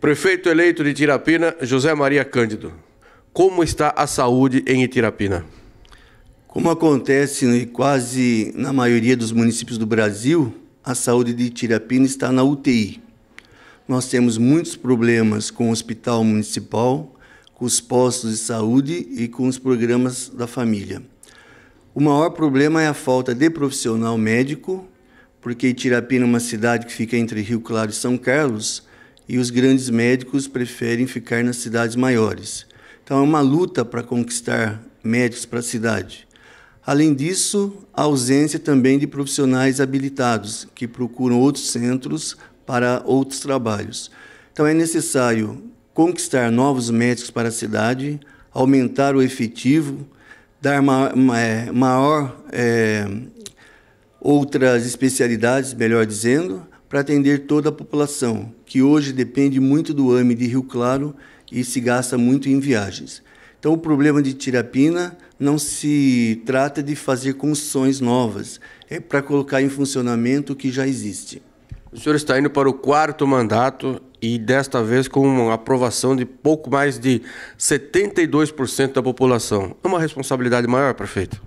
Prefeito eleito de Tirapina, José Maria Cândido. Como está a saúde em Itirapina? Como acontece né, quase na maioria dos municípios do Brasil, a saúde de Itirapina está na UTI. Nós temos muitos problemas com o hospital municipal, com os postos de saúde e com os programas da família. O maior problema é a falta de profissional médico porque Itirapina é uma cidade que fica entre Rio Claro e São Carlos, e os grandes médicos preferem ficar nas cidades maiores. Então é uma luta para conquistar médicos para a cidade. Além disso, a ausência também de profissionais habilitados que procuram outros centros para outros trabalhos. Então é necessário conquistar novos médicos para a cidade, aumentar o efetivo, dar ma ma é, maior é, outras especialidades, melhor dizendo, para atender toda a população, que hoje depende muito do AME de Rio Claro e se gasta muito em viagens. Então, o problema de Tirapina não se trata de fazer construções novas, é para colocar em funcionamento o que já existe. O senhor está indo para o quarto mandato e desta vez com uma aprovação de pouco mais de 72% da população. É uma responsabilidade maior, prefeito?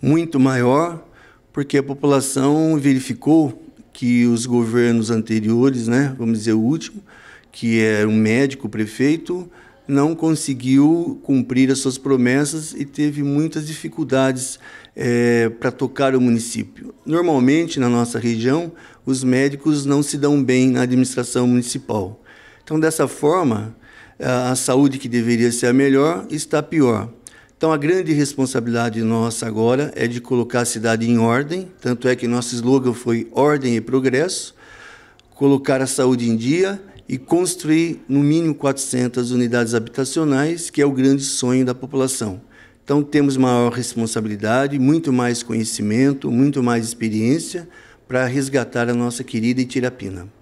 Muito maior porque a população verificou que os governos anteriores, né, vamos dizer o último, que era um médico prefeito, não conseguiu cumprir as suas promessas e teve muitas dificuldades é, eh, para tocar o município. Normalmente, na nossa região, os médicos não se dão bem na administração municipal. Então, dessa forma, a saúde que deveria ser a melhor está pior. Então, a grande responsabilidade nossa agora é de colocar a cidade em ordem, tanto é que nosso slogan foi Ordem e Progresso, colocar a saúde em dia e construir no mínimo 400 unidades habitacionais, que é o grande sonho da população. Então, temos maior responsabilidade, muito mais conhecimento, muito mais experiência para resgatar a nossa querida Itirapina.